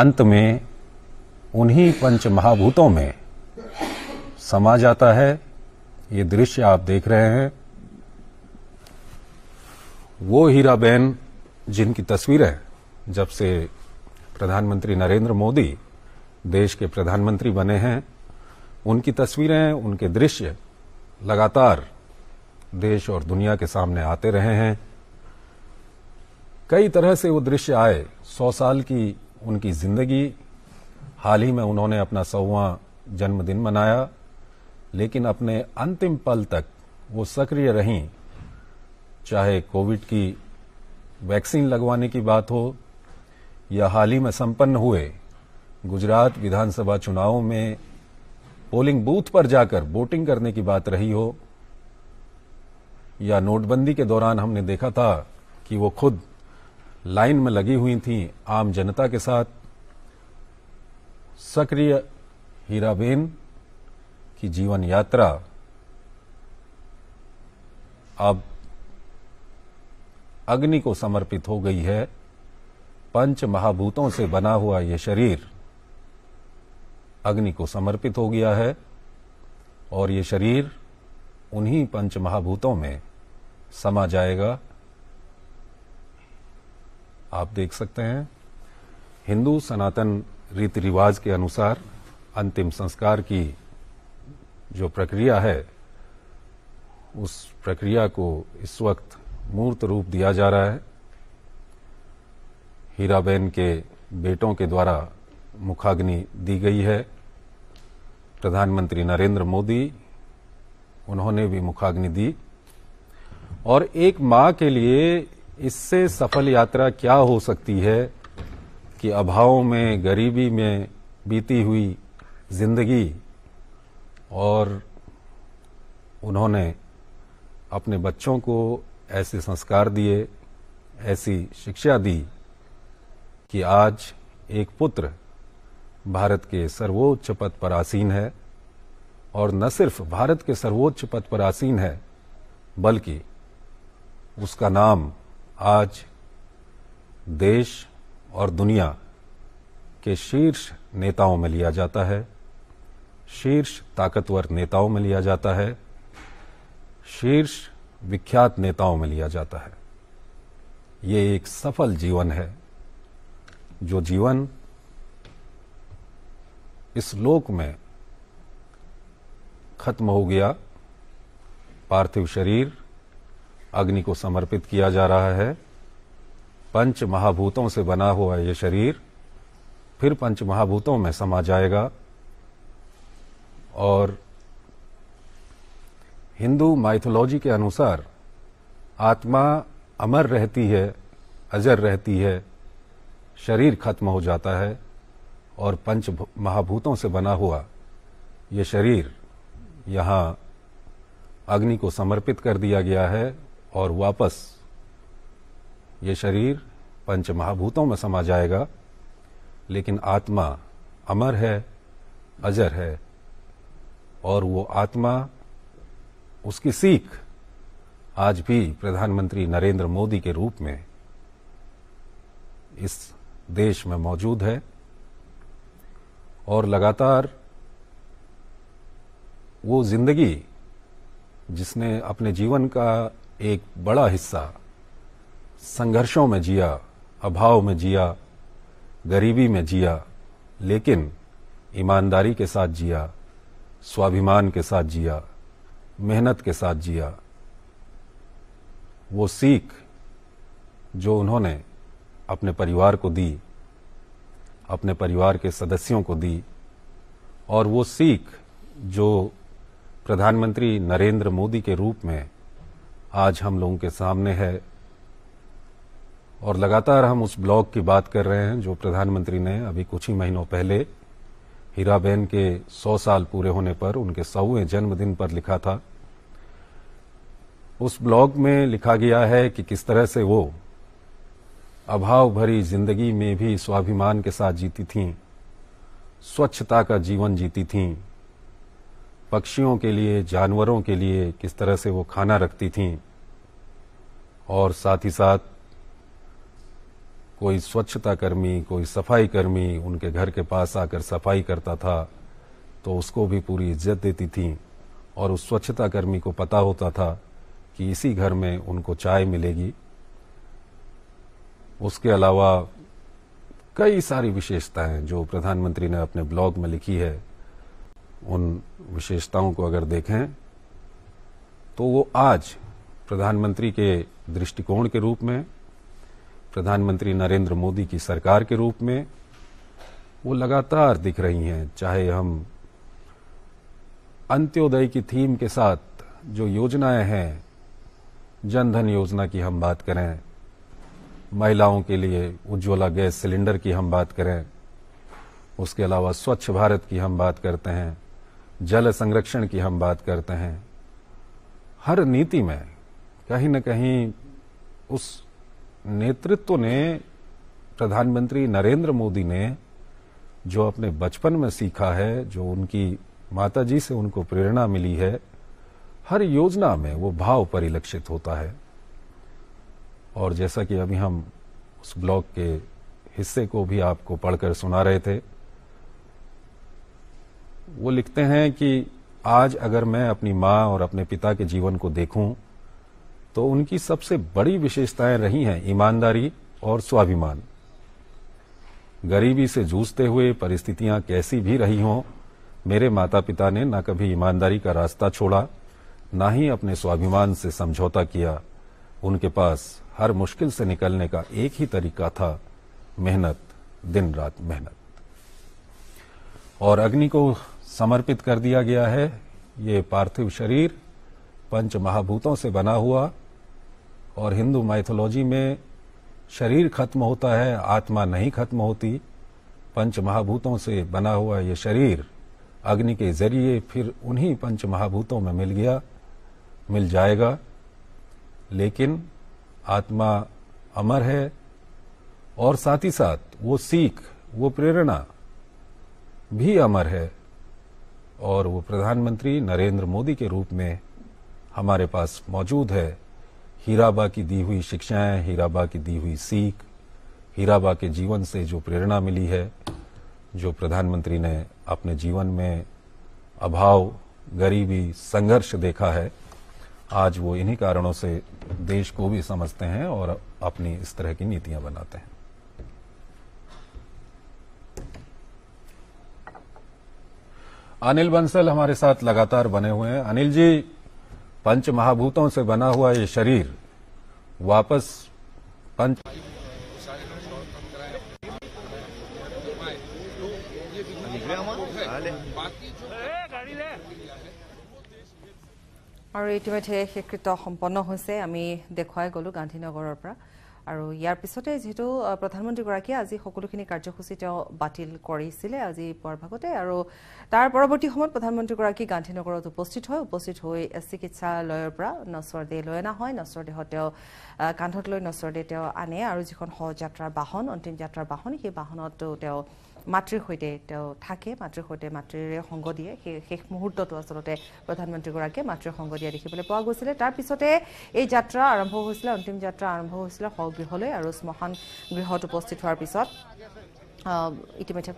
अंत में उन्हीं पंच महाभूतों में समा जाता है ये दृश्य आप देख रहे हैं वो हीरा बहन जिनकी तस्वीर है जब से प्रधानमंत्री नरेंद्र मोदी देश के प्रधानमंत्री बने हैं उनकी तस्वीरें उनके दृश्य लगातार देश और दुनिया के सामने आते रहे हैं कई तरह से वो दृश्य आए सौ साल की उनकी ज़िंदगी हाल ही में उन्होंने अपना सौवा जन्मदिन मनाया लेकिन अपने अंतिम पल तक वो सक्रिय रहीं चाहे कोविड की वैक्सीन लगवाने की बात हो या हाल ही में संपन्न हुए गुजरात विधानसभा चुनाव में पोलिंग बूथ पर जाकर वोटिंग करने की बात रही हो या नोटबंदी के दौरान हमने देखा था कि वो खुद लाइन में लगी हुई थी आम जनता के साथ सक्रिय हीराबेन की जीवन यात्रा अब अग्नि को समर्पित हो गई है पंच महाभूतों से बना हुआ यह शरीर अग्नि को समर्पित हो गया है और ये शरीर उन्हीं पंच महाभूतों में समा जाएगा आप देख सकते हैं हिंदू सनातन रीति रिवाज के अनुसार अंतिम संस्कार की जो प्रक्रिया है उस प्रक्रिया को इस वक्त मूर्त रूप दिया जा रहा है हीराबेन के बेटों के द्वारा मुखाग्नि दी गई है प्रधानमंत्री नरेंद्र मोदी उन्होंने भी मुखाग्नि दी और एक माँ के लिए इससे सफल यात्रा क्या हो सकती है कि अभाव में गरीबी में बीती हुई जिंदगी और उन्होंने अपने बच्चों को ऐसे संस्कार दिए ऐसी शिक्षा दी कि आज एक पुत्र भारत के सर्वोच्च पद पर आसीन है और न सिर्फ भारत के सर्वोच्च पद पर आसीन है बल्कि उसका नाम आज देश और दुनिया के शीर्ष नेताओं में लिया जाता है शीर्ष ताकतवर नेताओं में लिया जाता है शीर्ष विख्यात नेताओं में लिया जाता है ये एक सफल जीवन है जो जीवन इस लोक में खत्म हो गया पार्थिव शरीर अग्नि को समर्पित किया जा रहा है पंच महाभूतों से बना हुआ यह शरीर फिर पंच महाभूतों में समा जाएगा और हिंदू माइथोलॉजी के अनुसार आत्मा अमर रहती है अजर रहती है शरीर खत्म हो जाता है और पंच महाभूतों से बना हुआ ये शरीर यहाँ अग्नि को समर्पित कर दिया गया है और वापस ये शरीर पंच महाभूतों में समा जाएगा लेकिन आत्मा अमर है अजर है और वो आत्मा उसकी सीख आज भी प्रधानमंत्री नरेंद्र मोदी के रूप में इस देश में मौजूद है और लगातार वो जिंदगी जिसने अपने जीवन का एक बड़ा हिस्सा संघर्षों में जिया अभाव में जिया गरीबी में जिया लेकिन ईमानदारी के साथ जिया स्वाभिमान के साथ जिया मेहनत के साथ जिया वो सीख जो उन्होंने अपने परिवार को दी अपने परिवार के सदस्यों को दी और वो सीख जो प्रधानमंत्री नरेंद्र मोदी के रूप में आज हम लोगों के सामने है और लगातार हम उस ब्लॉग की बात कर रहे हैं जो प्रधानमंत्री ने अभी कुछ ही महीनों पहले हीराबेन के 100 साल पूरे होने पर उनके सौवें जन्मदिन पर लिखा था उस ब्लॉग में लिखा गया है कि किस तरह से वो अभाव भरी जिंदगी में भी स्वाभिमान के साथ जीती थीं स्वच्छता का जीवन जीती थीं पक्षियों के लिए जानवरों के लिए किस तरह से वो खाना रखती थीं और साथ ही साथ कोई स्वच्छता कर्मी कोई सफाई कर्मी उनके घर के पास आकर सफाई करता था तो उसको भी पूरी इज्जत देती थीं और उस स्वच्छता कर्मी को पता होता था कि इसी घर में उनको चाय मिलेगी उसके अलावा कई सारी विशेषताएं जो प्रधानमंत्री ने अपने ब्लॉग में लिखी है उन विशेषताओं को अगर देखें तो वो आज प्रधानमंत्री के दृष्टिकोण के रूप में प्रधानमंत्री नरेंद्र मोदी की सरकार के रूप में वो लगातार दिख रही हैं चाहे हम अंत्योदय की थीम के साथ जो योजनाएं हैं जनधन योजना की हम बात करें महिलाओं के लिए उज्ज्वला गैस सिलेंडर की हम बात करें उसके अलावा स्वच्छ भारत की हम बात करते हैं जल संरक्षण की हम बात करते हैं हर नीति में कहीं न कहीं उस नेतृत्व ने प्रधानमंत्री नरेंद्र मोदी ने जो अपने बचपन में सीखा है जो उनकी माताजी से उनको प्रेरणा मिली है हर योजना में वो भाव परिलक्षित होता है और जैसा कि अभी हम उस ब्लॉग के हिस्से को भी आपको पढ़कर सुना रहे थे वो लिखते हैं कि आज अगर मैं अपनी माँ और अपने पिता के जीवन को देखूं तो उनकी सबसे बड़ी विशेषताएं रही हैं ईमानदारी और स्वाभिमान गरीबी से जूझते हुए परिस्थितियां कैसी भी रही हों मेरे माता पिता ने ना कभी ईमानदारी का रास्ता छोड़ा न ही अपने स्वाभिमान से समझौता किया उनके पास हर मुश्किल से निकलने का एक ही तरीका था मेहनत दिन रात मेहनत और अग्नि को समर्पित कर दिया गया है ये पार्थिव शरीर पंच महाभूतों से बना हुआ और हिंदू माइथोलॉजी में शरीर खत्म होता है आत्मा नहीं खत्म होती पंच महाभूतों से बना हुआ ये शरीर अग्नि के जरिए फिर उन्हीं पंच महाभूतों में मिल गया मिल जाएगा लेकिन आत्मा अमर है और साथ ही साथ वो सीख वो प्रेरणा भी अमर है और वो प्रधानमंत्री नरेंद्र मोदी के रूप में हमारे पास मौजूद है हीराबा की दी हुई शिक्षाएं हीराबा की दी हुई सीख हीराबा के जीवन से जो प्रेरणा मिली है जो प्रधानमंत्री ने अपने जीवन में अभाव गरीबी संघर्ष देखा है आज वो इन्हीं कारणों से देश को भी समझते हैं और अपनी इस तरह की नीतियां बनाते हैं अनिल बंसल हमारे साथ लगातार बने हुए हैं अनिल जी पंच महाभूतों से बना हुआ ये शरीर वापस पंच और इतिम्य শেষকৃত্য सम्पन्न হৈছে আমি দেখুৱাই আৰু ইয়াৰ পিছতে যিহেতু প্ৰধানমন্ত্ৰীগৰাকীয়ে আজি সকলোখিনি কাৰ্যসূচী তেওঁ বাতিল কৰিছিলে আজি পুৱাৰ ভাগতে আৰু তাৰ পৰৱৰ্তী সময়ত প্ৰধানমন্ত্ৰীগৰাকী গান্ধীনগৰত উপস্থিত হয় উপস্থিত হৈ চিকিৎসালয়ৰ পৰা নচৰ দেহ লৈ অনা হয় নচৰ দেহত তেওঁ কান্ধত লৈ নচৰ দেহ তেওঁ আনে আৰু যিখন সহযাত্ৰাৰ বাহন অন্তিম যাত্ৰাৰ বাহন সেই বাহনতো তেওঁ মাতৃৰ সৈতে তেওঁ থাকে মাতৃৰ সৈতে মাতৃৰে সংগ দিয়ে সেই শেষ মুহূৰ্তটো আচলতে প্ৰধানমন্ত্ৰীগৰাকীয়ে মাতৃৰ সংগ দিয়া দেখিবলৈ পোৱা গৈছিলে তাৰপিছতে এই যাত্ৰা আৰম্ভ হৈছিলে অন্তিম যাত্ৰা আৰম্ভ হৈছিলে সগৃহলৈ আৰু শ্মশান গৃহত উপস্থিত হোৱাৰ পিছত ইতিমধ্যে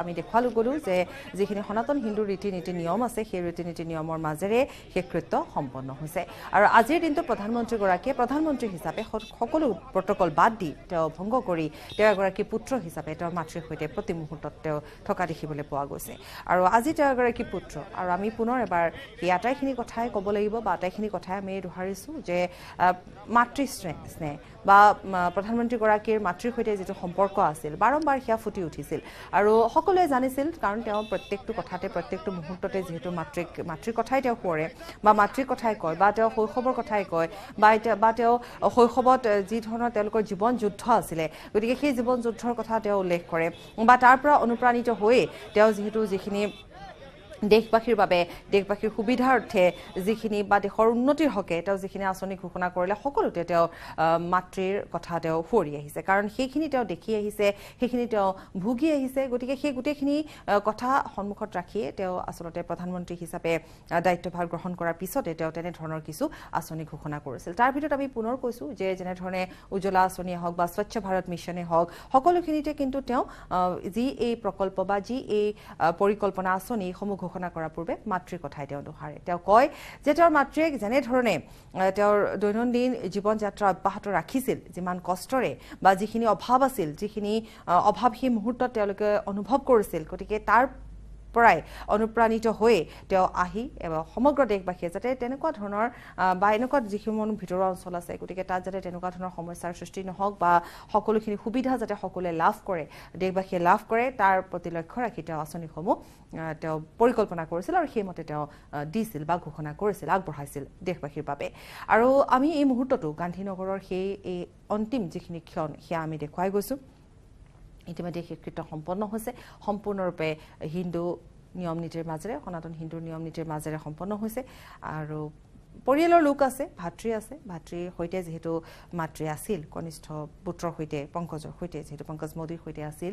আমি দেখুৱালো গ'লোঁ যে যিখিনি সনাতন হিন্দু ৰীতি নীতি নিয়ম আছে সেই ৰীতি নীতি নিয়মৰ মাজেৰে শেষকৃত্য সম্পন্ন হৈছে আৰু আজিৰ দিনটো প্ৰধানমন্ত্ৰীগৰাকীয়ে প্ৰধানমন্ত্ৰী হিচাপে সকলো প্ৰটকল বাদ দি তেওঁ ভংগ কৰি তেওঁ এগৰাকী পুত্ৰ হিচাপে তেওঁৰ মাতৃৰ সৈতে প্ৰতি মুহূৰ্তত তেওঁ থকা দেখিবলৈ পোৱা গৈছে আৰু আজি তেওঁ এগৰাকী পুত্ৰ আৰু আমি পুনৰ এবাৰ সেই আটাইখিনি কথাই ক'ব লাগিব বা আটাইখিনি কথাই আমি দোহাৰিছোঁ যে মাতৃ স্নেহ স্নেহ বা প্ৰধানমন্ত্ৰীগৰাকীৰ মাতৃৰ সৈতে যিটো সম্পৰ্ক আছিল বাৰম্বাৰ সেয়া ফুটি উঠিছিল আৰু সকলোৱে জানিছিল কাৰণ তেওঁ প্ৰত্যেকটো কথাতে প্ৰত্যেকটো মুহূৰ্ততে যিহেতু মাতৃক মাতৃৰ কথাই তেওঁ কৰে বা মাতৃৰ কথাই কয় বা তেওঁ শৈশৱৰ কথাই কয় বা এতিয়া বা তেওঁ শৈশৱত যি ধৰণৰ তেওঁলোকৰ জীৱন যুদ্ধ আছিলে গতিকে সেই জীৱন যুদ্ধৰ কথা তেওঁ উল্লেখ কৰে বা তাৰ পৰা অনুপ্ৰাণিত হৈয়ে তেওঁ যিহেতু যিখিনি দেশবাসীৰ বাবে দেশবাসীৰ সুবিধাৰ্থে যিখিনি বা দেশৰ উন্নতিৰ হকে তেওঁ যিখিনি আঁচনি ঘোষণা কৰিলে সকলোতে তেওঁ মাতৃৰ কথা তেওঁ সুঁৱৰি আহিছে কাৰণ সেইখিনি তেওঁ দেখি আহিছে সেইখিনি তেওঁ ভুগি আহিছে গতিকে সেই গোটেইখিনি কথা সন্মুখত ৰাখিয়ে তেওঁ আচলতে প্ৰধানমন্ত্ৰী হিচাপে দায়িত্বভাৰ গ্ৰহণ কৰাৰ পিছতে তেওঁ তেনেধৰণৰ কিছু আঁচনি ঘোষণা কৰিছিল তাৰ ভিতৰত আমি পুনৰ কৈছোঁ যে যেনেধৰণে উজ্বলা আঁচনিয়ে হওক বা স্বচ্ছ ভাৰত মিছনেই হওক সকলোখিনিতে কিন্তু তেওঁ যি এই প্ৰকল্প বা যি এই পৰিকল্পনা আঁচনিসমূহ ঘোষণা কৰাৰ পূৰ্বে মাতৃৰ কথাই তেওঁ দোহাৰে তেওঁ কয় যে তেওঁৰ মাতৃয়ে যেনেধৰণে তেওঁৰ দৈনন্দিন জীৱন যাত্ৰা অব্যাহত ৰাখিছিল যিমান কষ্টৰে বা যিখিনি অভাৱ আছিল যিখিনি অভাৱ সেই মুহূৰ্তত তেওঁলোকে অনুভৱ কৰিছিল গতিকে তাৰ পৰাই অনুপ্ৰাণিত হৈ তেওঁ আহি সমগ্ৰ দেশবাসীয়ে যাতে তেনেকুৱা ধৰণৰ বা এনেকুৱা যিসমূহ ভিতৰুৱা অঞ্চল আছে গতিকে তাত যাতে তেনেকুৱা ধৰণৰ সমস্যাৰ সৃষ্টি নহওক বা সকলোখিনি সুবিধা যাতে সকলোৱে লাভ কৰে দেশবাসীয়ে লাভ কৰে তাৰ প্ৰতি লক্ষ্য ৰাখি তেওঁ আঁচনিসমূহ তেওঁ পৰিকল্পনা কৰিছিল আৰু সেইমতে তেওঁ দিছিল বা ঘোষণা কৰিছিল আগবঢ়াইছিল দেশবাসীৰ বাবে আৰু আমি এই মুহূৰ্ততো গান্ধীনগৰৰ সেই এই অন্তিম যিখিনি ক্ষণ সেয়া আমি দেখুৱাই গৈছোঁ ইতিমধ্যে শেষকৃত সম্পন্ন হৈছে সম্পূৰ্ণৰূপে হিন্দু নিয়ম নীতিৰ মাজেৰে সনাতন হিন্দুৰ নিয়ম নীতিৰ মাজেৰে সম্পন্ন হৈছে আৰু পৰিয়ালৰ লোক আছে ভাতৃ আছে ভাতৃৰ সৈতে যিহেতু মাতৃ আছিল কনিষ্ঠ পুত্ৰৰ সৈতে পংকজৰ সৈতে যিহেতু পংকজ মোদীৰ সৈতে আছিল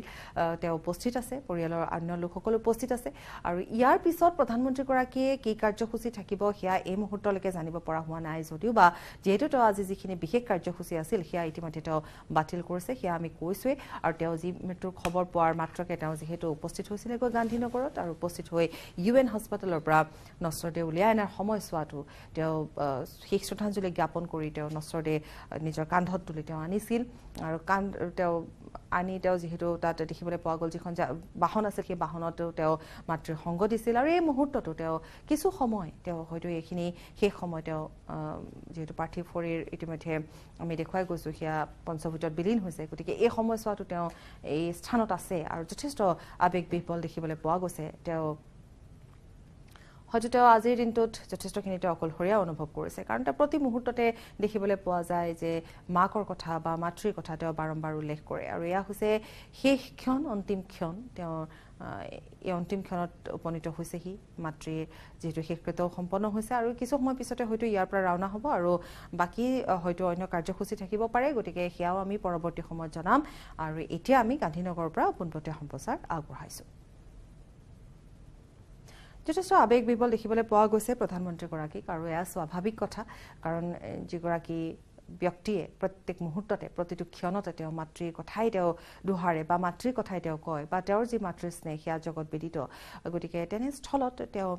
তেওঁ উপস্থিত আছে পৰিয়ালৰ অন্য লোকসকল উপস্থিত আছে আৰু ইয়াৰ পিছত প্ৰধানমন্ত্ৰীগৰাকীয়ে কি কাৰ্যসূচী থাকিব সেয়া এই মুহূৰ্তলৈকে জানিব পৰা হোৱা নাই যদিও বা যিহেতু তেওঁ আজি যিখিনি বিশেষ কাৰ্যসূচী আছিল সেয়া ইতিমধ্যে তেওঁ বাতিল কৰিছে সেয়া আমি কৈছোৱেই আৰু তেওঁ যি মৃত্যুৰ খবৰ পোৱাৰ মাত্ৰকে তেওঁ যিহেতু উপস্থিত হৈছিলেগৈ গান্ধীনগৰত আৰু উপস্থিত হৈ ইউ এন হস্পিটেলৰ পৰা নশ্ৰদেহ উলিয়াই অনাৰ সময়ছোৱাতো তেওঁ তেওঁ শেষ শ্ৰদ্ধাঞ্জলি জ্ঞাপন কৰি তেওঁ নচৰদে নিজৰ কান্ধত তুলি তেওঁ আনিছিল আৰু কান্ধ তেওঁ আনি তেওঁ যিহেতু তাত দেখিবলৈ পোৱা গ'ল যিখন বাহন আছিল সেই বাহনতো তেওঁ মাতৃ সংগ দিছিল আৰু এই মুহূৰ্ততো তেওঁ কিছু সময় তেওঁ হয়তো এইখিনি শেষ সময় তেওঁ যিহেতু পাৰ্থিৱ শৰীৰ ইতিমধ্যে আমি দেখুৱাই গৈছোঁ সেয়া পঞ্চভূজত বিলীন হৈছে গতিকে এই সময়ছোৱাতো তেওঁ এই স্থানত আছে আৰু যথেষ্ট আৱেগ বিহ্বল দেখিবলৈ পোৱা গৈছে তেওঁ হয়তো তেওঁ আজিৰ দিনটোত যথেষ্টখিনি তেওঁ অকলশৰীয়া অনুভৱ কৰিছে কাৰণ তেওঁ প্ৰতি মুহূৰ্ততে দেখিবলৈ পোৱা যায় যে মাকৰ কথা বা মাতৃৰ কথা তেওঁ বাৰম্বাৰ উল্লেখ কৰে আৰু এয়া হৈছে শেষ ক্ষণ অন্তিম ক্ষণ তেওঁৰ এই অন্তিম ক্ষণত উপনীত হৈছেহি মাতৃৰ যিহেতু শেষকৃত সম্পন্ন হৈছে আৰু কিছু সময় পিছতে হয়তো ইয়াৰ পৰা ৰাওনা হ'ব আৰু বাকী হয়তো অন্য কাৰ্যসূচী থাকিব পাৰে গতিকে সেয়াও আমি পৰৱৰ্তী সময়ত জনাম আৰু এতিয়া আমি গান্ধীনগৰৰ পৰা পোনপটীয়া সম্প্ৰচাৰ আগবঢ়াইছোঁ যথেষ্ট আবেগ বিবল দেখিবলৈ পোৱা গৈছে প্ৰধানমন্ত্ৰীগৰাকীক আৰু এয়া স্বাভাৱিক কথা কাৰণ যিগৰাকী ব্যক্তিয়ে প্ৰত্যেক মুহূৰ্ততে প্ৰতিটো ক্ষণতে তেওঁ মাতৃৰ কথাই তেওঁ দোহাৰে বা মাতৃৰ কথাই তেওঁ কয় বা তেওঁৰ যি মাতৃ স্নেহ সেয়া জগত বেদিত গতিকে তেনেস্থলত তেওঁ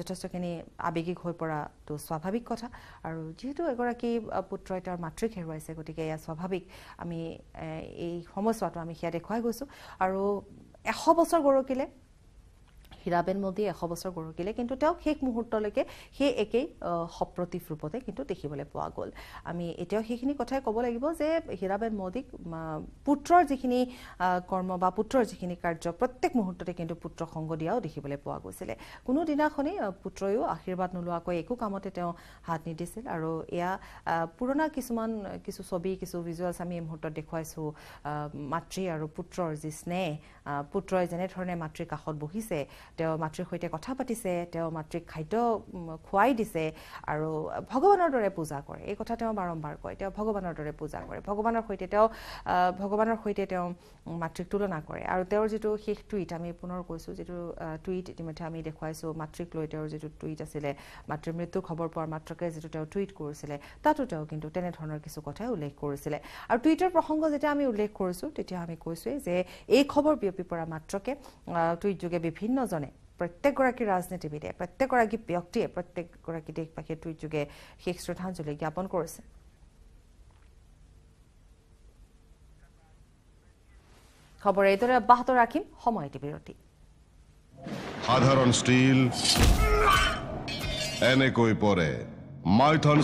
যথেষ্টখিনি আৱেগিক হৈ পৰাটো স্বাভাৱিক কথা আৰু যিহেতু এগৰাকী পুত্ৰই তেওঁৰ মাতৃক হেৰুৱাইছে গতিকে এয়া স্বাভাৱিক আমি এই সময়ছোৱাটো আমি সেয়া দেখুৱাই গৈছোঁ আৰু এশ বছৰ গৰকিলে হীৰাবেন মোদীয়ে এশ বছৰ গৰকিলে কিন্তু তেওঁক শেষ মুহূৰ্তলৈকে সেই একেই সপ্ৰতীভ ৰূপতে কিন্তু দেখিবলৈ পোৱা গ'ল আমি এতিয়াও সেইখিনি কথাই ক'ব লাগিব যে হীৰাবেন মোদীক পুত্ৰৰ যিখিনি কৰ্ম বা পুত্ৰৰ যিখিনি কাৰ্য প্ৰত্যেক মুহূৰ্ততে কিন্তু পুত্ৰ সংগ দিয়াও দেখিবলৈ পোৱা গৈছিলে কোনোদিনাখনেই পুত্ৰইও আশীৰ্বাদ নোলোৱাকৈ একো কামতে তেওঁ হাত নিদিছিল আৰু এয়া পুৰণা কিছুমান কিছু ছবি কিছু ভিজুৱেলছ আমি এই মুহূৰ্তত দেখুৱাইছোঁ মাতৃ আৰু পুত্ৰৰ যি স্নেহ পুত্ৰই যেনেধৰণে মাতৃৰ কাষত বহিছে তেওঁ মাতৃৰ সৈতে কথা পাতিছে তেওঁ মাতৃক খাদ্য খুৱাই দিছে আৰু ভগৱানৰ দৰে পূজা কৰে এই কথা তেওঁ বাৰম্বাৰ কয় তেওঁ ভগৱানৰ দৰে পূজা কৰে ভগৱানৰ সৈতে তেওঁ ভগৱানৰ সৈতে তেওঁ মাতৃক তুলনা কৰে আৰু তেওঁৰ যিটো শেষ টুইট আমি পুনৰ কৈছোঁ যিটো টুইট ইতিমধ্যে আমি দেখুৱাইছোঁ মাতৃক লৈ তেওঁৰ যিটো টুইট আছিলে মাতৃৰ মৃত্যুৰ খবৰ পোৱাৰ মাত্ৰকে যিটো তেওঁ টুইট কৰিছিলে তাতো তেওঁ কিন্তু তেনেধৰণৰ কিছু কথাই উল্লেখ কৰিছিলে আৰু টুইটৰ প্ৰসংগ যেতিয়া আমি উল্লেখ কৰিছোঁ তেতিয়া আমি কৈছোৱেই যে এই খবৰ বিয়পি পৰা মাত্ৰকে টুইটযোগে বিভিন্নজনে প্ৰত্যেকগৰাকী ৰাজনীতিবিদে প্ৰত্যেকগৰাকী ব্যক্তিয়ে প্ৰত্যেকগৰাকী দেশবাসীয়ে টুইটযোগে শেষ শ্ৰদ্ধাঞ্জলি জ্ঞাপন কৰিছে খবৰ এইদৰে অব্যাহত ৰাখিম সময় এটি সাধাৰণ ষ্টীল এনেকৈ পৰে মাইথন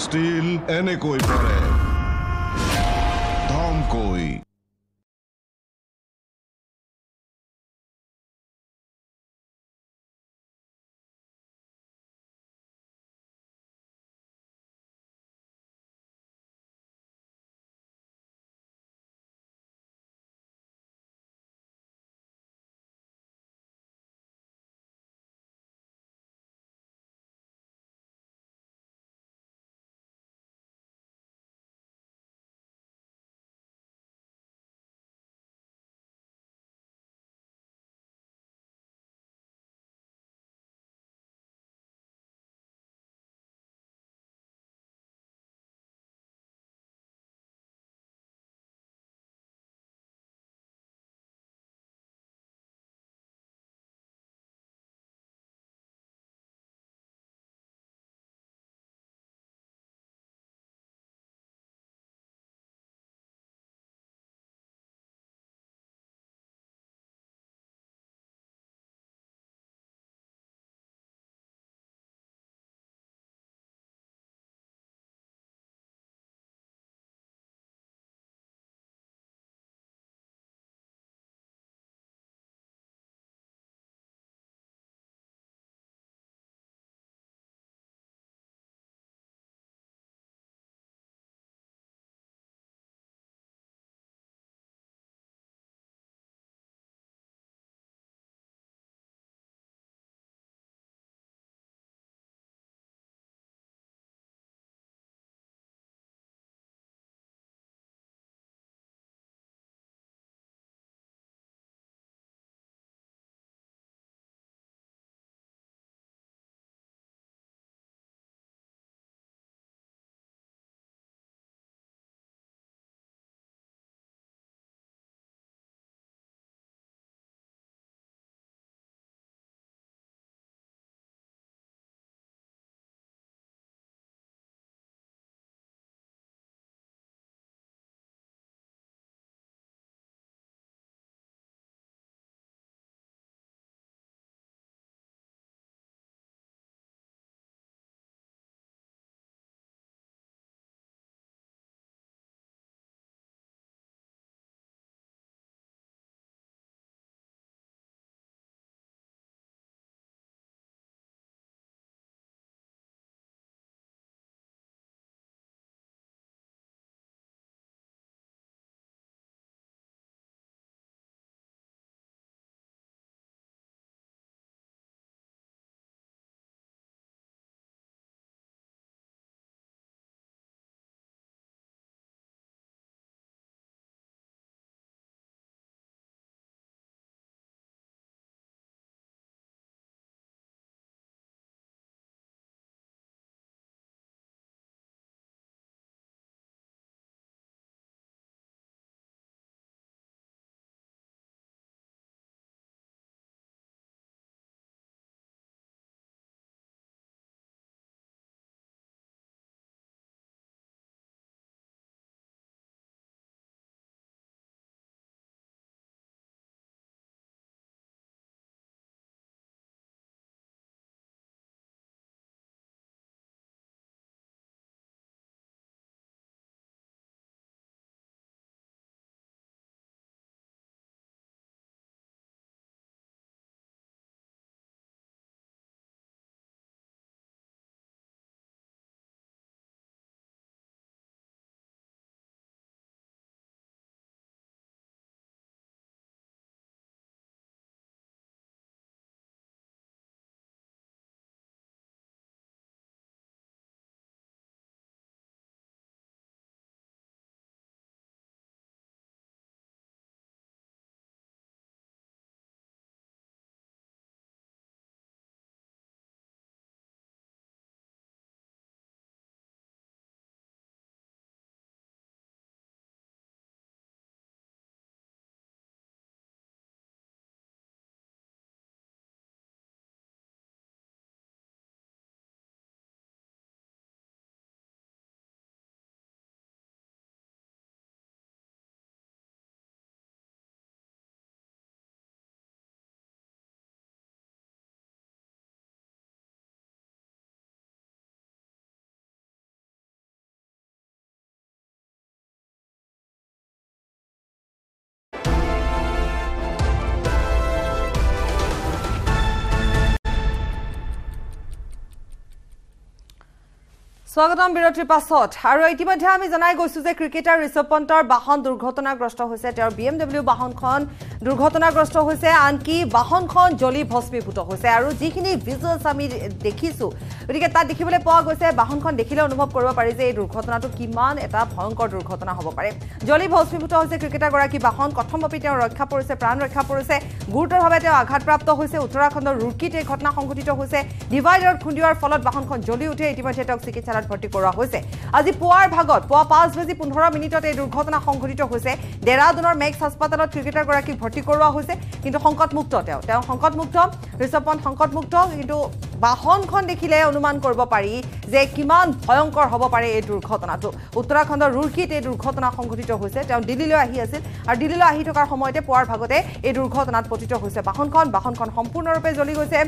স্বাগতম বিৰতিৰ পাছত আৰু ইতিমধ্যে আমি জনাই গৈছোঁ যে ক্ৰিকেটাৰ ঋষভ পণ্টৰ বাহন দুৰ্ঘটনাগ্ৰস্ত হৈছে তেওঁৰ বি এম ডব্লিউ বাহনখন দুৰ্ঘটনাগ্ৰস্ত হৈছে আনকি বাহনখন জ্বলি ভস্মীভূত হৈছে আৰু যিখিনি ভিজুৱেলছ আমি দেখিছোঁ গতিকে তাত দেখিবলৈ পোৱা গৈছে বাহনখন দেখিলে অনুভৱ কৰিব পাৰি যে এই দুৰ্ঘটনাটো কিমান এটা ভয়ংকৰ দুৰ্ঘটনা হ'ব পাৰে জ্বলি ভস্মীভূত হৈছে ক্ৰিকেটাৰগৰাকী বাহন কথমপি তেওঁ ৰক্ষা পৰিছে প্ৰাণ ৰক্ষা পৰিছে গুৰুতৰভাৱে তেওঁ আঘাতপ্ৰাপ্ত হৈছে উত্তৰাখণ্ডৰ ৰুৰ্কিত এই ঘটনা সংঘটিত হৈছে ডিভাইডাৰত খুন্দিওৱাৰ ফলত বাহনখন জ্বলি উঠে ইতিমধ্যে তেওঁক চিকিৎসালয় হাসপাতালত ভৰ্তি কৰোৱা হৈছে আজি পুৱাৰ ভাগত পুৱা পাঁচ বাজি পোন্ধৰ মিনিটত এই দুৰ্ঘটনা সংঘটিত হৈছে ডেৰাডুনৰ মেক্স হাস্পাতালত ক্ৰিকেটাৰগৰাকীক ভৰ্তি কৰোৱা হৈছে কিন্তু সংকটমুক্ত তেওঁ সংকটমুক্ত ঋষভ পন্ত সংকটমুক্ত কিন্তু বাহনখন দেখিলে অনুমান কৰিব পাৰি যে কিমান ভয়ংকৰ হ'ব পাৰে এই দুৰ্ঘটনাটো উত্তৰাখণ্ডৰ ৰুৰ্কীত এই দুৰ্ঘটনা সংঘটিত হৈছে তেওঁ দিল্লীলৈ আহি আছিল আৰু দিল্লীলৈ আহি থকাৰ সময়তে পুৱাৰ ভাগতে এই দুৰ্ঘটনাত পতিত হৈছে বাহনখন বাহনখন সম্পূৰ্ণৰূপে জ্বলি গৈছে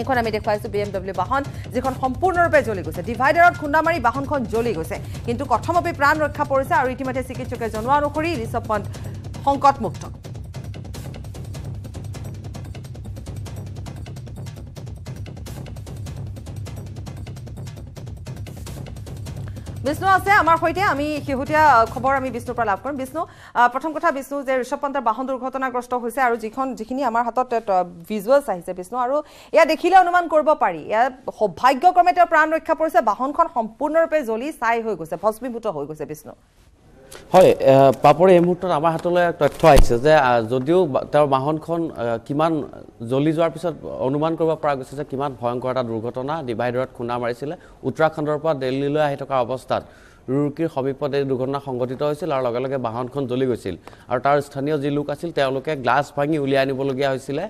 এইখন আমি দেখুৱাইছোঁ বি এম ডব্লিউ বাহন যিখন সম্পূৰ্ণৰূপে জ্বলি গৈছে ডিভাইডাৰত খুন্দা মাৰি বাহনখন জ্বলি গৈছে কিন্তু কথমপি প্ৰাণ ৰক্ষা পৰিছে আৰু ইতিমধ্যে চিকিৎসকে জনোৱা অনুসৰি ঋষভ পন্থ সংকটমুক্ত বিষ্ণু আছে আমাৰ সৈতে আমি শেহতীয়া খবৰ আমি বিষ্ণুৰ পৰা লাভ কৰিম বিষ্ণু প্ৰথম কথা বিষ্ণু যে ঋষভ পন্থৰ বাহন দুৰ্ঘটনাগ্ৰস্ত হৈছে আৰু যিখন যিখিনি আমাৰ হাতত ভিজুৱেলছ আহিছে বিষ্ণু আৰু এয়া দেখিলে অনুমান কৰিব পাৰি এয়া সৌভাগ্যক্ৰমে তেওঁ প্ৰাণ ৰক্ষা পৰিছে বাহনখন সম্পূৰ্ণৰূপে জ্বলি ছাই হৈ গৈছে ভস্মীভূত হৈ গৈছে বিষ্ণু হয় পাপৰ এই মুহূৰ্তত আমাৰ হাতলৈ তথ্য আহিছে যে যদিও তেওঁৰ বাহনখন কিমান জ্বলি যোৱাৰ পিছত অনুমান কৰিব পৰা গৈছে যে কিমান ভয়ংকৰ এটা দুৰ্ঘটনা ডিভাইডৰত খুন্দা মাৰিছিলে উত্তৰাখণ্ডৰ পৰা দিল্লীলৈ আহি থকা অৱস্থাত ৰুৰ্কীৰ সমীপত এই দুৰ্ঘটনা সংঘটিত হৈছিল আৰু লগে লগে বাহনখন জ্বলি গৈছিল আৰু তাৰ স্থানীয় যি লোক আছিল তেওঁলোকে গ্লাছ ভাঙি উলিয়াই আনিবলগীয়া হৈছিলে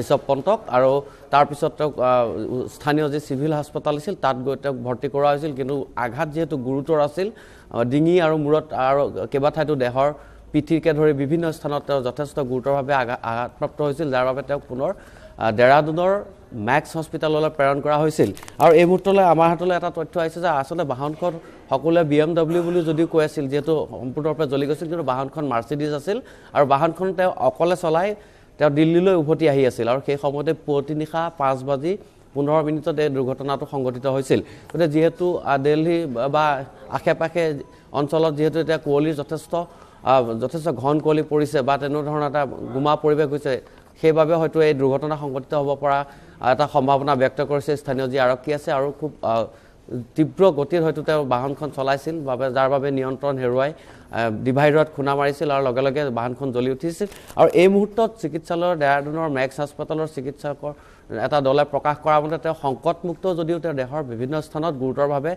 ঋষভ পন্তক আৰু তাৰপিছত তেওঁক স্থানীয় যি চিভিল হাস্পাতাল আছিল তাত গৈ তেওঁক ভৰ্তি কৰা হৈছিল কিন্তু আঘাত যিহেতু গুৰুতৰ আছিল ডিঙি আৰু মূৰত আৰু কেইবা ঠাইতো দেহৰ পিঠিকে ধৰি বিভিন্ন স্থানত তেওঁ যথেষ্ট গুৰুতৰভাৱে আঘাত আঘাতপ্ৰাপ্ত হৈছিল যাৰ বাবে তেওঁক পুনৰ ডেৰাডুনৰ মেক্স হস্পিটেললৈ প্ৰেৰণ কৰা হৈছিল আৰু এই মুহূৰ্তলৈ আমাৰ হাতলৈ এটা তথ্য আহিছে যে আচলতে বাহনখন সকলোৱে বি এম ডব্লিউ বুলি যদিও কৈ আছিল যিহেতু সম্পূৰ্ণৰূপে জ্বলি গৈছিল কিন্তু বাহনখন মাৰ্চিডিজ আছিল আৰু বাহনখন তেওঁ অকলে চলাই তেওঁ দিল্লীলৈ উভতি আহি আছিল আৰু সেই সময়তে পুৱতি নিশা পাঁচ বাজি পোন্ধৰ মিনিটত এই দুৰ্ঘটনাটো সংঘটিত হৈছিল গতিকে যিহেতু দেলহি বা আশে পাশে অঞ্চলত যিহেতু এতিয়া কুঁৱলীৰ যথেষ্ট যথেষ্ট ঘন কুঁৱলী পৰিছে বা তেনেধৰণৰ এটা গোমা পৰিৱেশ হৈছে সেইবাবে হয়তো এই দুৰ্ঘটনা সংঘটিত হব পৰা এটা সম্ভাৱনা ব্যক্ত কৰিছে স্থানীয় যি আৰক্ষী আছে আৰু খুব তীব্ৰ গতিত হয়তো তেওঁ বাহনখন চলাইছিল বাবে যাৰ বাবে নিয়ন্ত্ৰণ হেৰুৱাই ডিভাইডাৰত খুন্দা মাৰিছিল আৰু লগে লগে বাহনখন জ্বলি উঠিছিল আৰু এই মুহূৰ্তত চিকিৎসালয়ৰ ডেৰাডুনৰ মেক্স হাস্পাতালৰ চিকিৎসকৰ এটা দলে প্ৰকাশ কৰা মতে তেওঁ সংকটমুক্ত যদিও তেওঁ দেহৰ বিভিন্ন স্থানত গুৰুতৰভাৱে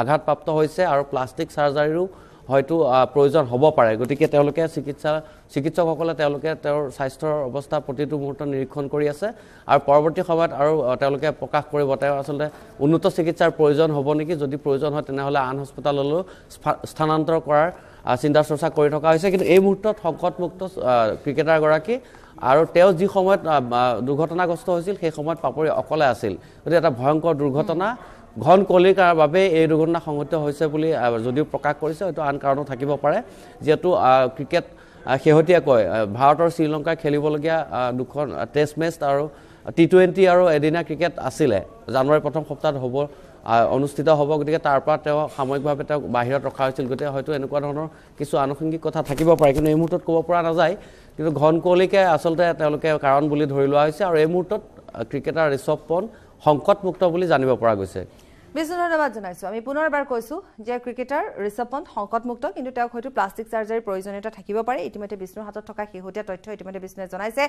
আঘাতপ্ৰাপ্ত হৈছে আৰু প্লাষ্টিক চাৰ্জাৰীৰো হয়তো প্ৰয়োজন হ'ব পাৰে গতিকে তেওঁলোকে চিকিৎসা চিকিৎসকসকলে তেওঁলোকে তেওঁৰ স্বাস্থ্যৰ অৱস্থা প্ৰতিটো মুহূৰ্তত নিৰীক্ষণ কৰি আছে আৰু পৰৱৰ্তী সময়ত আৰু তেওঁলোকে প্ৰকাশ কৰিব তেওঁ আচলতে উন্নত চিকিৎসাৰ প্ৰয়োজন হ'ব নেকি যদি প্ৰয়োজন হয় তেনেহ'লে আন হস্পিতাললৈও স্থানান্তৰ কৰাৰ চিন্তা চৰ্চা কৰি থকা হৈছে কিন্তু এই মুহূৰ্তত সংকটমুক্ত ক্ৰিকেটাৰগৰাকী আৰু তেওঁ যি সময়ত দুৰ্ঘটনাগ্ৰস্ত হৈছিল সেই সময়ত পাপৰি অকলে আছিল গতিকে এটা ভয়ংকৰ দুৰ্ঘটনা ঘন কাৰ বাবে এই দুৰ্ঘটনা সংঘটিত হৈছে বুলি যদিও প্ৰকাশ কৰিছে হয়তো আন কাৰণো থাকিব পাৰে যিহেতু ক্ৰিকেট শেহতীয়াকৈ ভাৰত আৰু শ্ৰীলংকাই খেলিবলগীয়া দুখন টেষ্ট মেচ আৰু টি টুৱেণ্টি আৰু এদিনা ক্ৰিকেট আছিলে জানুৱাৰী প্ৰথম সপ্তাহত হ'ব অনুষ্ঠিত হ'ব গতিকে তাৰ পৰা তেওঁ সাময়িকভাৱে তেওঁক বাহিৰত ৰখা হৈছিল গতিকে হয়তো এনেকুৱা ধৰণৰ কিছু আনুষংগিক কথা থাকিব পাৰে কিন্তু এই মুহূৰ্তত ক'ব পৰা নাযায় কিন্তু ঘন কুঁৱলীকে আচলতে তেওঁলোকে কাৰণ বুলি ধৰি লোৱা হৈছে আৰু এই মুহূৰ্তত ক্ৰিকেটাৰ ঋষভ পণ্ট সংকটমুক্ত বুলি জানিব পৰা গৈছে বিষ্ণু ধন্যবাদ জনাইছোঁ আমি পুনৰ এবাৰ কৈছোঁ যে ক্ৰিকেটাৰ ঋষভ পন্ত সংকটমুক্ত কিন্তু তেওঁক হয়তো প্লাষ্টিক চাৰ্জাৰীৰ প্ৰয়োজনীয়তা থাকিব পাৰে ইতিমধ্যে বিষ্ণুৰ হাতত থকা শেহতীয়া তথ্য ইতিমধ্যে বিষ্ণুৱে জনাইছে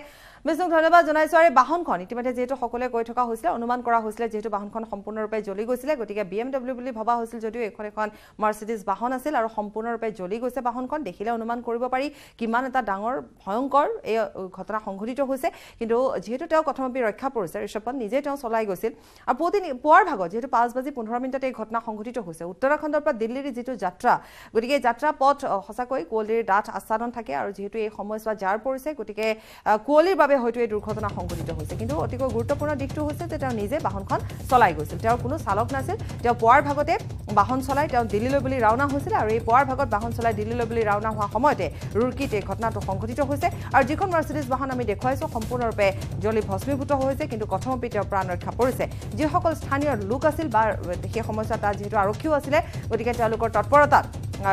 বিষ্ণুক ধন্যবাদ জনাইছোঁ আৰু বাহনখন ইতিমধ্যে যিহেতু সকলোৱে কৈ থকা হৈছিলে অনুমান কৰা হৈছিলে যিহেতু বাহনখন সম্পূৰ্ণৰূপে জ্বলি গৈছিলে গতিকে বি এম ডব্লিউ বুলি ভবা হৈছিল যদিও এইখন এখন মাৰ্চিডিজ বাহন আছিল আৰু সম্পূৰ্ণৰূপে জ্বলি গৈছে বাহনখন দেখিলে অনুমান কৰিব পাৰি কিমান এটা ডাঙৰ ভয়ংকৰ এই ঘটনা সংঘটিত হৈছে কিন্তু যিহেতু তেওঁ কথমপি ৰক্ষা পৰিছে ঋষভ পন্ত নিজেই তেওঁ চলাই গৈছিল আৰু পুৱতি পুৱাৰ ভাগত যিহেতু পাঁচ বাজি পোন্ধৰ মিনিটতে এই ঘটনা সংঘটিত হৈছে উত্তৰাখণ্ডৰ পৰা দিল্লীৰ যিটো যাত্ৰা গতিকে যাত্ৰা পথ সঁচাকৈ কুঁৱলীৰ ডাঠ আচ্ছাদন থাকে আৰু যিহেতু এই সময়ছোৱা জাৰ পৰিছে গতিকে কুঁৱলীৰ বাবে হয়তো এই দুৰ্ঘটনা সংঘটিত হৈছে কিন্তু অতিকৈ গুৰুত্বপূৰ্ণ দিশটো হৈছে যে তেওঁ নিজে বাহনখন চলাই গৈছিল তেওঁৰ কোনো চালক নাছিল তেওঁ পোৱাৰ ভাগতে বাহন চলাই তেওঁ দিল্লীলৈ বুলি ৰাওনা হৈছিল আৰু এই পোৱাৰ ভাগত বাহন চলাই দিল্লীলৈ বুলি ৰাওনা হোৱা সময়তে ৰুৰ্কীত এই ঘটনাটো সংঘটিত হৈছে আৰু যিখন মাৰ্চিডিজ বাহন আমি দেখুৱাইছোঁ সম্পূৰ্ণৰূপে জ্বলি ভস্মীভূত হৈছে কিন্তু কথমপি তেওঁ প্ৰাণ ৰক্ষা পৰিছে যিসকল স্থানীয় লোক আছিল বা সেই সময়ছোৱাত তাত যিহেতু আৰক্ষীও আছিলে গতিকে তেওঁলোকৰ তৎপৰতাত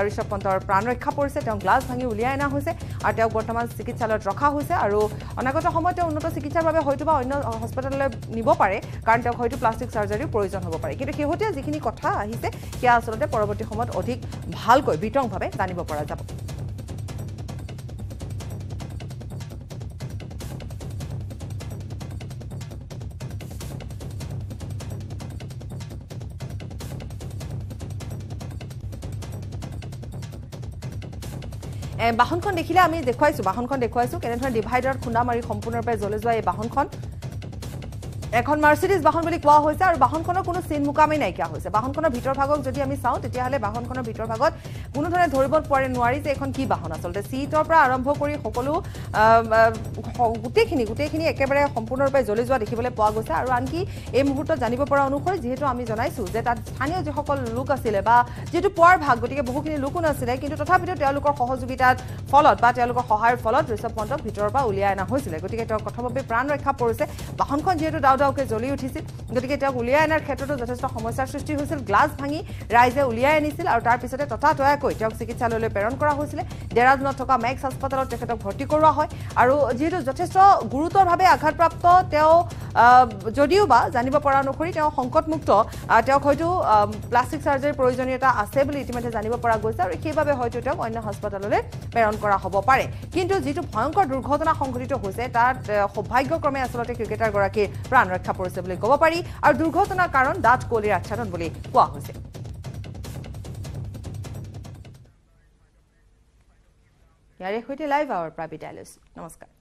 ঋষভ পন্থৰ প্ৰাণ ৰক্ষা পৰিছে তেওঁ গ্লাছ ভাঙি উলিয়াই অনা হৈছে আৰু তেওঁক বৰ্তমান চিকিৎসালয়ত ৰখা হৈছে আৰু অনাগত সময়ত তেওঁ উন্নত চিকিৎসাৰ বাবে হয়তো বা অন্য হস্পিটেললৈ নিব পাৰে কাৰণ তেওঁক হয়তো প্লাষ্টিক চাৰ্জাৰীও প্ৰয়োজন হ'ব পাৰে কিন্তু শেহতীয়া যিখিনি কথা আহিছে সেয়া আচলতে পৰৱৰ্তী সময়ত অধিক ভালকৈ বিতংভাৱে জানিব পৰা যাব বাহনখন দেখিলে আমি দেখুৱাইছোঁ বাহনখন দেখুৱাইছোঁ কেনেধৰণে ডিভাইডাৰত খুন্দা মাৰি সম্পূৰ্ণৰূপে জ্বলি যোৱা এই বাহনখন এখন মাৰ্চিডিজ বাহন বুলি কোৱা হৈছে আৰু বাহনখনৰ কোনো চিন মোকামেই নাইকিয়া হৈছে বাহনখনৰ ভিতৰ ভাগক যদি আমি চাওঁ তেতিয়াহ'লে বাহনখনৰ ভিতৰ ভাগত কোনো ধৰণে ধৰিব পাৰে নোৱাৰি যে এইখন কি বাহন আচলতে চিটৰ পৰা আৰম্ভ কৰি সকলো গোটেইখিনি গোটেইখিনি একেবাৰে সম্পূৰ্ণৰূপে জ্বলি যোৱা দেখিবলৈ পোৱা গৈছে আৰু আনকি এই মুহূৰ্তত জানিব পৰা অনুসৰি যিহেতু আমি জনাইছোঁ যে তাত স্থানীয় যিসকল লোক আছিলে বা যিহেতু পোৱাৰ ভাগ গতিকে বহুখিনি লোকো নাছিলে কিন্তু তথাপিতো তেওঁলোকৰ সহযোগিতাত ফলত বা তেওঁলোকৰ সহায়ৰ ফলত ঋষভ পন্তক ভিতৰৰ পৰা উলিয়াই অনা হৈছিলে গতিকে তেওঁ কথমভাৱে প্ৰাণ ৰক্ষা পৰিছে বাহনখন যিহেতু ডাও ডাওকৈ জ্বলি উঠিছিল গতিকে তেওঁক উলিয়াই অনাৰ ক্ষেত্ৰতো যথেষ্ট সমস্যাৰ সৃষ্টি হৈছিল গ্লাছ ভাঙি ৰাইজে উলিয়াই আনিছিল আৰু তাৰপিছতে তথা তৈয়াৰ তেওঁক চিকিৎসালয়লৈ প্ৰেৰণ কৰা হৈছিলে দেৰাজনত থকা মেক্স হাস্পাতালত তেখেতক ভৰ্তি কৰোৱা হয় আৰু যিহেতু যথেষ্ট গুৰুতৰভাৱে আঘাতপ্ৰাপ্ত তেওঁ যদিও বা জানিব পৰা অনুসৰি তেওঁ সংকটমুক্ত তেওঁক হয়তো প্লাষ্টিক চাৰ্জাৰীৰ প্ৰয়োজনীয়তা আছে বুলি ইতিমধ্যে জানিব পৰা গৈছে আৰু সেইবাবে হয়তো তেওঁক অন্য হাস্পাতাললৈ প্ৰেৰণ কৰা হ'ব পাৰে কিন্তু যিটো ভয়ংকৰ দুৰ্ঘটনা সংঘটিত হৈছে তাত সৌভাগ্যক্ৰমে আচলতে ক্ৰিকেটাৰগৰাকীৰ প্ৰাণ ৰক্ষা পৰিছে বুলি ক'ব পাৰি আৰু দুৰ্ঘটনাৰ কাৰণ দাঁত কোহলিৰ আচ্ছাদন বুলি কোৱা হৈছে আপনাৰ সৈতে লাইভ পৰা বিদায় লৈছোঁ নমস্কাৰ